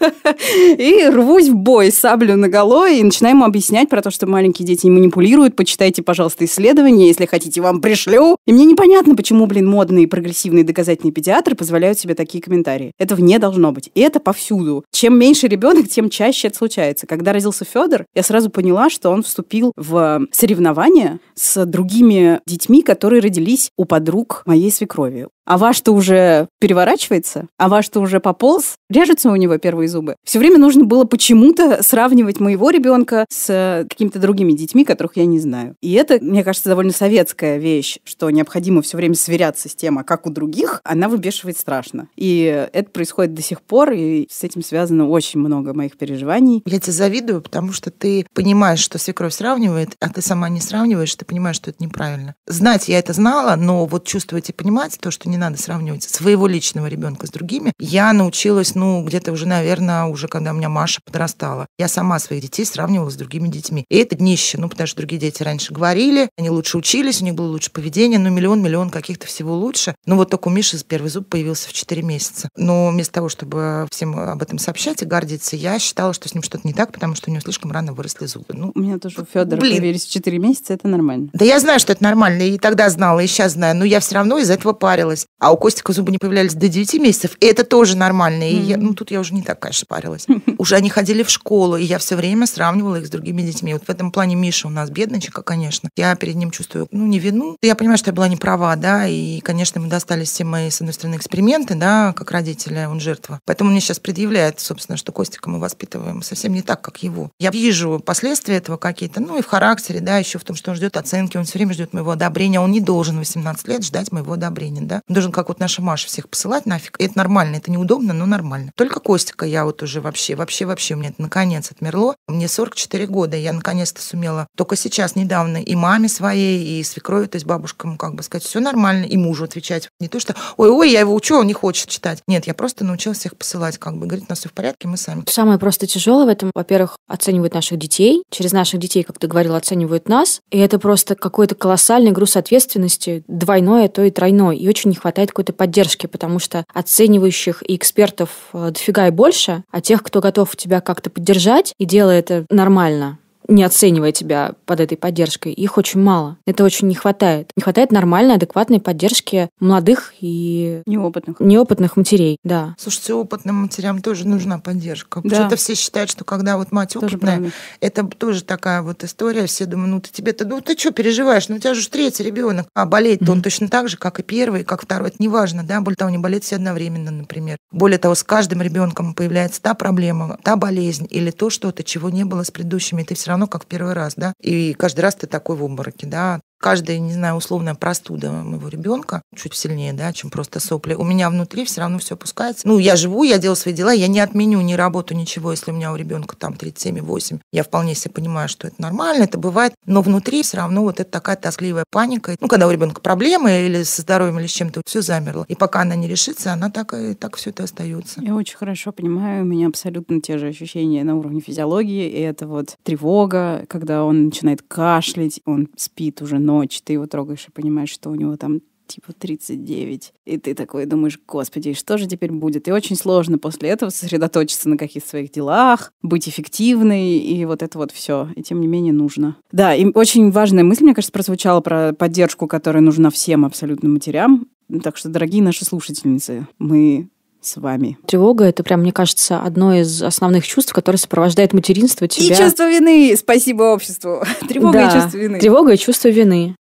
Speaker 2: и рвусь в бой, саблю наголо и начинаю ему объяснять про то, что маленькие дети не манипулируют, почитайте, пожалуйста, исследования, если хотите, вам пришлю. И мне непонятно, почему, блин, модные прогрессивные доказательные педиатры позволяют себе такие комментарии. Этого не должно быть. И это повсюду. Чем меньше ребенок, тем чаще это случается. Когда родился Федор, я сразу поняла, что он вступил в соревнования с другими детьми, детьми, которые родились у подруг моей свекрови. А ваш-то уже переворачивается? А ваш-то уже пополз? режутся у него первые зубы. Все время нужно было почему-то сравнивать моего ребенка с э, какими-то другими детьми, которых я не знаю. И это, мне кажется, довольно советская вещь, что необходимо все время сверяться с тем, а как у других, она выбешивает страшно. И это происходит до сих пор, и с этим связано очень много моих переживаний. Я тебе завидую, потому что ты понимаешь, что свекровь сравнивает, а ты сама не сравниваешь, ты
Speaker 3: понимаешь, что это неправильно. Знать я это знала, но вот чувствовать и понимать то, что не надо сравнивать своего личного ребенка с другими, я научилась, ну, ну, где-то уже, наверное, уже когда у меня Маша подрастала. Я сама своих детей сравнивала с другими детьми. И это днище, ну, потому что другие дети раньше говорили, они лучше учились, у них было лучше поведение, ну, миллион-миллион каких-то всего лучше. Ну, вот только у Миши первый зуб появился в 4 месяца. Но вместо того, чтобы всем об этом сообщать и гордиться, я считала, что с ним что-то не так, потому что у него слишком рано выросли зубы. Ну,
Speaker 2: у меня тоже у Федора блин. появились 4 месяца, это нормально.
Speaker 3: Да я знаю, что это нормально, и тогда знала, и сейчас знаю, но я все равно из-за этого парилась. А у Костика зубы не появлялись до 9 месяцев, и это тоже нормально. И я, ну, тут я уже не так, конечно, парилась. Уже они ходили в школу, и я все время сравнивала их с другими детьми. Вот в этом плане Миша у нас бедночка, конечно. Я перед ним чувствую, ну, не вину. Я понимаю, что я была не права, да, и, конечно, мы достались все мои, с одной стороны, эксперименты, да, как родители, он жертва. Поэтому мне сейчас предъявляет, собственно, что Костика мы воспитываем совсем не так, как его. Я вижу последствия этого какие-то, ну, и в характере, да, еще в том, что он ждет оценки, он все время ждет моего одобрения. Он не должен 18 лет ждать моего одобрения, да. Он должен, как вот наша Маша, всех посылать нафиг. И это нормально, это неудобно, но нормально нормально. Только Костика я вот уже вообще, вообще, вообще, у меня это наконец отмерло. Мне 44 года, я наконец-то сумела только сейчас, недавно, и маме своей, и свекрови, то есть бабушкам, как бы сказать, все нормально, и мужу отвечать. Не то, что ой-ой, я его учу,
Speaker 1: он не хочет читать. Нет, я просто научилась всех посылать, как бы, говорить, у нас все в порядке, мы сами. Самое просто тяжелое в этом, во-первых, оценивают наших детей, через наших детей, как ты говорила, оценивают нас, и это просто какой-то колоссальный груз ответственности, двойной, а то и тройной, и очень не хватает какой-то поддержки, потому что оценивающих и экспертов Э, дофига и больше, а тех, кто готов тебя как-то поддержать и делает это нормально не оценивая тебя под этой поддержкой. Их очень мало. Это очень не хватает. Не хватает нормальной, адекватной поддержки молодых и... Неопытных. Неопытных матерей, да.
Speaker 3: Слушайте, опытным матерям тоже нужна поддержка. Да. Почему-то все считают, что когда вот мать тоже опытная, тоже это тоже такая вот история. Все думают, ну ты тебе-то, ну ты что переживаешь? Ну у тебя же третий ребенок. А болеет-то mm-hmm. он точно так же, как и первый, как второй. Это неважно, да? Более того, не болеет все одновременно, например. Более того, с каждым ребенком появляется та проблема, та болезнь или то что-то, чего не было с предыдущими. И ты все равно равно как в первый раз, да, и каждый раз ты такой в обмороке, да, каждая, не знаю, условная простуда моего ребенка чуть сильнее, да, чем просто сопли. У меня внутри все равно все опускается. Ну, я живу, я делаю свои дела, я не отменю ни работу, ничего, если у меня у ребенка там 37,8. Я вполне себе понимаю, что это нормально, это бывает, но внутри все равно вот это такая тоскливая паника. Ну, когда у ребенка проблемы или со здоровьем, или с чем-то, все замерло. И пока она не решится, она так и так все это остается.
Speaker 2: Я очень хорошо понимаю, у меня абсолютно те же ощущения на уровне физиологии, и это вот тревога, когда он начинает кашлять, он спит уже ночью, ночь, ты его трогаешь и понимаешь, что у него там типа 39. И ты такой думаешь, господи, что же теперь будет? И очень сложно после этого сосредоточиться на каких-то своих делах, быть эффективной, и вот это вот все. И тем не менее нужно. Да, и очень важная мысль, мне кажется, прозвучала про поддержку, которая нужна всем абсолютно матерям. Так что, дорогие наши слушательницы,
Speaker 1: мы с вами. Тревога — это прям, мне кажется, одно из основных чувств, которое сопровождает материнство тебя. И чувство
Speaker 2: вины! Спасибо обществу! Тревога да. и чувство вины. Тревога
Speaker 1: и чувство вины.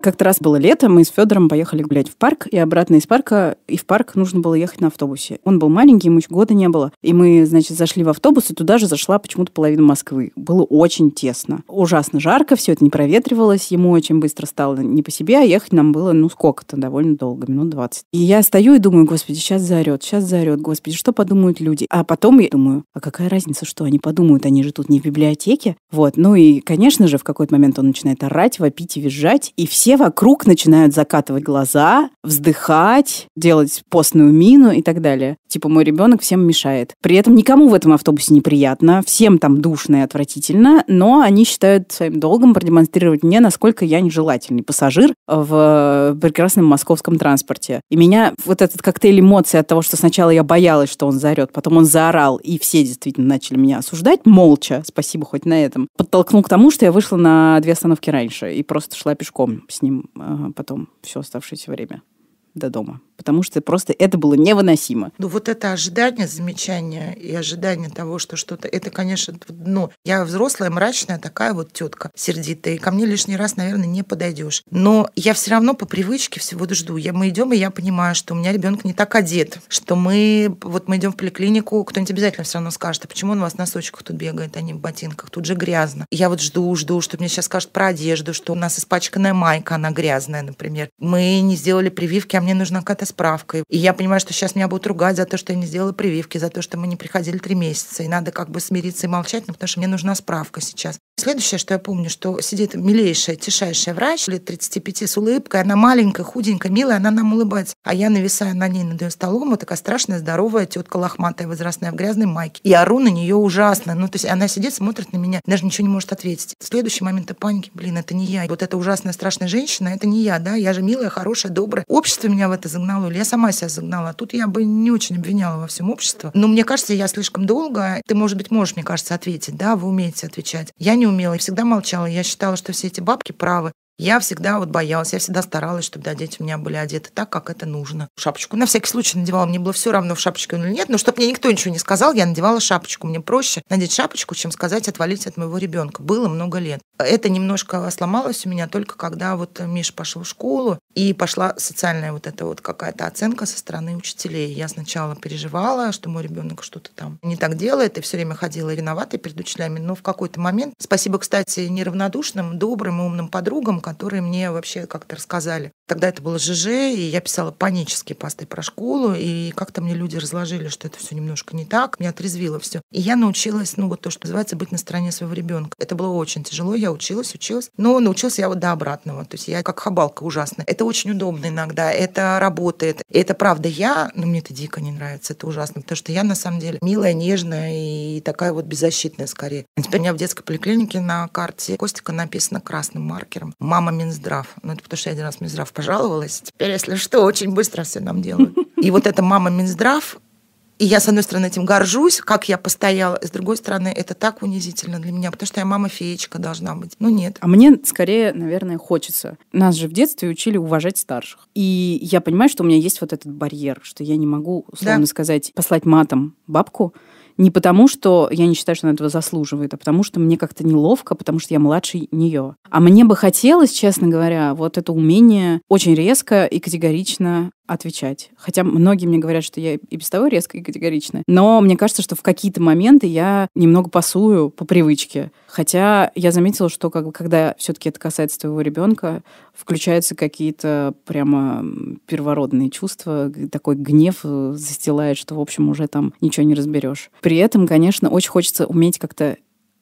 Speaker 2: Как-то раз было лето, мы с Федором поехали гулять в парк, и обратно из парка, и в парк нужно было ехать на автобусе. Он был маленький, ему еще года не было. И мы, значит, зашли в автобус, и туда же зашла почему-то половина Москвы. Было очень тесно. Ужасно жарко, все это не проветривалось, ему очень быстро стало не по себе, а ехать нам было, ну, сколько-то, довольно долго, минут 20. И я стою и думаю, господи, сейчас заорет, сейчас заорет, господи, что подумают люди? А потом я думаю, а какая разница, что они подумают, они же тут не в библиотеке. Вот, ну и, конечно же, в какой-то момент он начинает орать, вопить и визжать, и все вокруг начинают закатывать глаза, вздыхать, делать постную мину и так далее. Типа, мой ребенок всем мешает. При этом никому в этом автобусе неприятно, всем там душно и отвратительно, но они считают своим долгом продемонстрировать мне, насколько я нежелательный пассажир в прекрасном московском транспорте. И меня вот этот коктейль эмоций от того, что сначала я боялась, что он заорет, потом он заорал, и все действительно начали меня осуждать молча, спасибо хоть на этом, подтолкнул к тому, что я вышла на две остановки раньше и просто шла пешком с ним потом все оставшееся время до дома, потому что просто это было невыносимо.
Speaker 3: Ну вот это ожидание замечания и ожидание того, что что-то, это, конечно, ну, я взрослая, мрачная такая вот тетка сердитая, и ко мне лишний раз, наверное, не подойдешь. Но я все равно по привычке всего жду. Я, мы идем, и я понимаю, что у меня ребенок не так одет, что мы, вот мы идем в поликлинику, кто-нибудь обязательно все равно скажет, а почему он у вас на носочках тут бегает, а не в ботинках, тут же грязно. я вот жду, жду, что мне сейчас скажут про одежду, что у нас испачканная майка, она грязная, например. Мы не сделали прививки, а мне нужна какая-то справка. И я понимаю, что сейчас меня будут ругать за то, что я не сделала прививки, за то, что мы не приходили три месяца. И надо как бы смириться и молчать, ну, потому что мне нужна справка сейчас. Следующее, что я помню, что сидит милейшая, тишайшая врач лет 35 с улыбкой. Она маленькая, худенькая, милая, она нам улыбается. А я нависаю на ней над ее столом, вот такая страшная, здоровая тетка лохматая, возрастная, в грязной майке. И ору на нее ужасно. Ну, то есть она сидит, смотрит на меня, даже ничего не может ответить. Следующий момент паники, блин, это не я. Вот эта ужасная, страшная женщина, это не я, да? Я же милая, хорошая, добрая. Общество меня в это загнало, или я сама себя загнала. Тут я бы не очень обвиняла во всем общество. Но мне кажется, я слишком долго. Ты, может быть, можешь, мне кажется, ответить, да? Вы умеете отвечать. Я не умела и всегда молчала. Я считала, что все эти бабки правы. Я всегда вот боялась, я всегда старалась, чтобы да, дети у меня были одеты так, как это нужно. Шапочку на всякий случай надевала, мне было все равно, в шапочке он или нет, но чтобы мне никто ничего не сказал, я надевала шапочку. Мне проще надеть шапочку, чем сказать отвалить от моего ребенка. Было много лет это немножко сломалось у меня только когда вот Миш пошел в школу, и пошла социальная вот эта вот какая-то оценка со стороны учителей. Я сначала переживала, что мой ребенок что-то там не так делает, и все время ходила виноватой перед учителями, но в какой-то момент, спасибо, кстати, неравнодушным, добрым и умным подругам, которые мне вообще как-то рассказали. Тогда это было ЖЖ, и я писала панические пасты про школу, и как-то мне люди разложили, что это все немножко не так, меня отрезвило все. И я научилась, ну вот то, что называется, быть на стороне своего ребенка. Это было очень тяжело, я я училась, училась. Но научилась я вот до обратного. То есть я как хабалка ужасно. Это очень удобно иногда, это работает. это правда я, но мне это дико не нравится, это ужасно, потому что я на самом деле милая, нежная и такая вот беззащитная скорее. теперь у меня в детской поликлинике на карте Костика написано красным маркером «Мама Минздрав». Ну, это потому что я один раз Минздрав пожаловалась. Теперь, если что, очень быстро все нам делают. И вот эта «Мама Минздрав» И я, с одной стороны, этим горжусь, как я постояла. С другой стороны, это так унизительно
Speaker 2: для меня, потому что я мама-феечка должна быть. Ну, нет. А мне скорее, наверное, хочется. Нас же в детстве учили уважать старших. И я понимаю, что у меня есть вот этот барьер, что я не могу, условно да. сказать, послать матом бабку, не потому, что я не считаю, что она этого заслуживает, а потому, что мне как-то неловко, потому что я младше нее. А мне бы хотелось, честно говоря, вот это умение очень резко и категорично отвечать. Хотя многие мне говорят, что я и без того резко и категорично. Но мне кажется, что в какие-то моменты я немного пасую по привычке. Хотя я заметила, что как бы, когда все-таки это касается твоего ребенка, включаются какие-то прямо первородные чувства, такой гнев э, застилает, что, в общем, уже там ничего не разберешь. При этом, конечно, очень хочется уметь как-то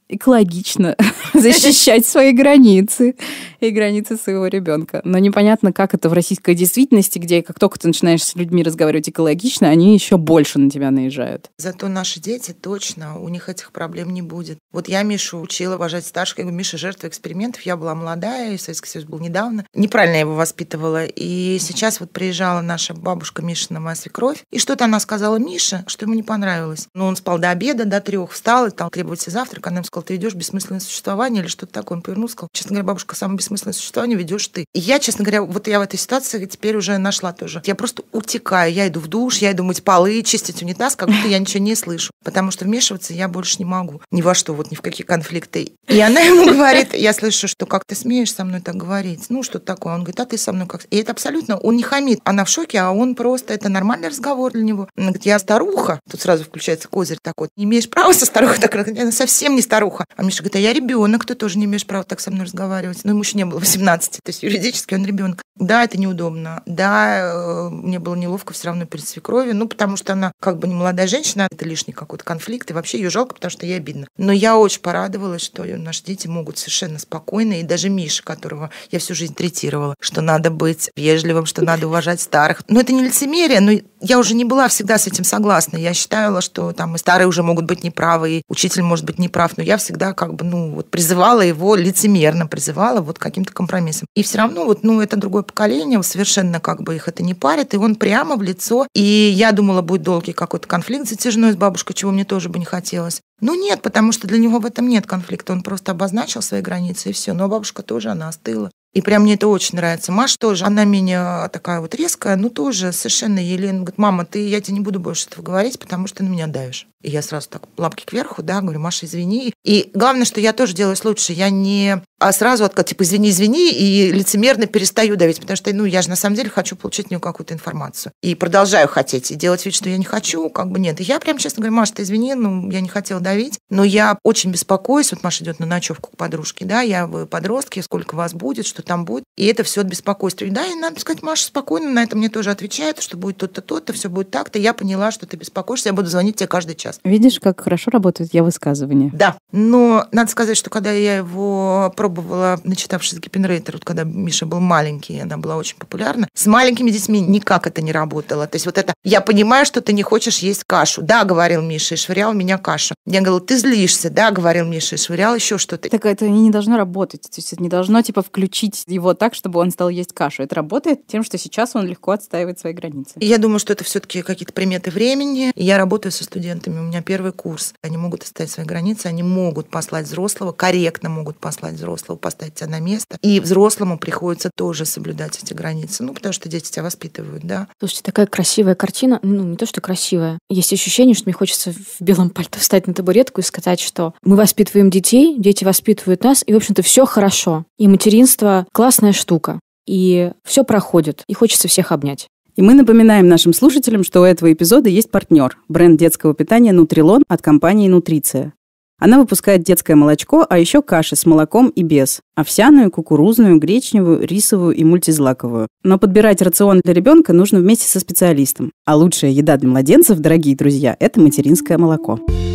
Speaker 2: экологично защищать свои границы и границы своего ребенка. Но непонятно, как это в российской действительности, где как только ты начинаешь с людьми разговаривать экологично, они еще больше на тебя наезжают.
Speaker 3: Зато наши дети точно, у них этих проблем не будет. Вот я Мишу учила уважать старших. Я говорю, Миша жертва экспериментов. Я была молодая, и Советский Союз был недавно. Неправильно я его воспитывала. И сейчас вот приезжала наша бабушка на моя свекровь, и что-то она сказала Мише, что ему не понравилось. Но ну, он спал до обеда, до трех, встал, и там требуется завтрак. Она ему сказала, сказал, ты ведешь бессмысленное существование или что-то такое. Он повернулся, сказал, честно говоря, бабушка, самое бессмысленное существование ведешь ты. И я, честно говоря, вот я в этой ситуации теперь уже нашла тоже. Я просто утекаю, я иду в душ, я иду мыть полы, чистить унитаз, как будто я ничего не слышу, потому что вмешиваться я больше не могу. Ни во что, вот ни в какие конфликты. И она ему говорит, я слышу, что как ты смеешь со мной так говорить? Ну, что такое? Он говорит, а ты со мной как? И это абсолютно, он не хамит, она в шоке, а он просто, это нормальный разговор для него. Она говорит, я старуха. Тут сразу включается козырь такой, не имеешь права со старухой так, Она совсем не старуха старуха. А Миша говорит, а я ребенок, ты тоже не имеешь права так со мной разговаривать. Но ну, ему еще не было 18, то есть юридически он ребенок. Да, это неудобно. Да, э, мне было неловко все равно перед свекровью, ну, потому что она как бы не молодая женщина, это лишний какой-то конфликт, и вообще ее жалко, потому что ей обидно. Но я очень порадовалась, что наши дети могут совершенно спокойно, и даже Миша, которого я всю жизнь третировала, что надо быть вежливым, что надо уважать старых. Но ну, это не лицемерие, но я уже не была всегда с этим согласна. Я считала, что там и старые уже могут быть неправы, и учитель может быть неправ, но я всегда как бы, ну, вот призывала его лицемерно, призывала вот каким-то компромиссом. И все равно вот, ну, это другое поколение, совершенно как бы их это не парит, и он прямо в лицо. И я думала, будет долгий какой-то конфликт затяжной с бабушкой, чего мне тоже бы не хотелось. Ну нет, потому что для него в этом нет конфликта. Он просто обозначил свои границы и все. Но бабушка тоже, она остыла. И прям мне это очень нравится. Маша тоже, она менее такая вот резкая, но тоже совершенно Елена говорит, мама, ты, я тебе не буду больше этого говорить, потому что ты на меня давишь. И я сразу так лапки кверху, да, говорю, Маша, извини. И главное, что я тоже делаюсь лучше. Я не а сразу откат, типа, извини, извини, и лицемерно перестаю давить, потому что, ну, я же на самом деле хочу получить от нее какую-то информацию. И продолжаю хотеть, и делать вид, что я не хочу, как бы нет. И я прям честно говорю, Маша, ты извини, ну, я не хотела давить, но я очень беспокоюсь, вот Маша идет на ночевку к подружке, да, я, вы подростки, сколько вас будет, что там будет, и это все от беспокойства. И да, и надо сказать, Маша, спокойно, на это мне тоже отвечает, что будет то-то, то-то, все будет так-то, я поняла, что ты беспокоишься, я буду звонить тебе каждый час сейчас. Видишь,
Speaker 2: как хорошо работают я высказывания. Да,
Speaker 3: но надо сказать, что когда я его пробовала, начитавшись Гиппенрейтер, вот когда Миша был маленький, она была очень популярна, с маленькими детьми никак это не работало. То есть вот это «я понимаю, что ты не хочешь есть кашу». «Да», говорил Миша, и швырял меня кашу. Я говорила «ты злишься», «да», говорил Миша, и
Speaker 2: швырял еще что-то. Так это не должно работать. То есть это не должно, типа, включить его так, чтобы он стал есть кашу. Это работает тем, что сейчас он легко отстаивает свои границы. Я думаю, что это все-таки какие-то приметы времени.
Speaker 3: Я работаю со студентами меня первый курс. Они могут оставить свои границы, они могут послать взрослого, корректно могут послать взрослого, поставить тебя на место. И взрослому приходится тоже соблюдать эти границы, ну, потому что дети тебя воспитывают, да.
Speaker 1: Слушайте, такая красивая картина, ну, не то, что красивая. Есть ощущение, что мне хочется в белом пальто встать на табуретку и сказать, что мы воспитываем детей, дети воспитывают нас, и, в общем-то, все хорошо. И материнство классная штука
Speaker 2: и все проходит, и хочется всех обнять. И мы напоминаем нашим слушателям, что у этого эпизода есть партнер – бренд детского питания «Нутрилон» от компании «Нутриция». Она выпускает детское молочко, а еще каши с молоком и без. Овсяную, кукурузную, гречневую, рисовую и мультизлаковую. Но подбирать рацион для ребенка нужно вместе со специалистом. А лучшая еда для младенцев, дорогие друзья, это материнское молоко. Молоко.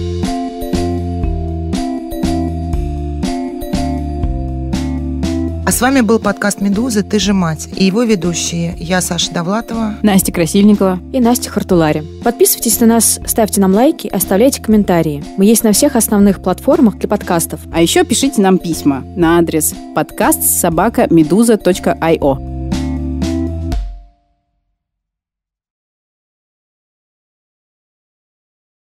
Speaker 2: А с вами был подкаст «Медузы. Ты же
Speaker 3: мать» и его ведущие. Я Саша Довлатова,
Speaker 2: Настя Красильникова
Speaker 1: и Настя Хартулари. Подписывайтесь на нас, ставьте нам лайки, оставляйте комментарии. Мы есть на всех основных платформах для подкастов. А еще пишите нам письма на адрес подкаст собака медуза.io.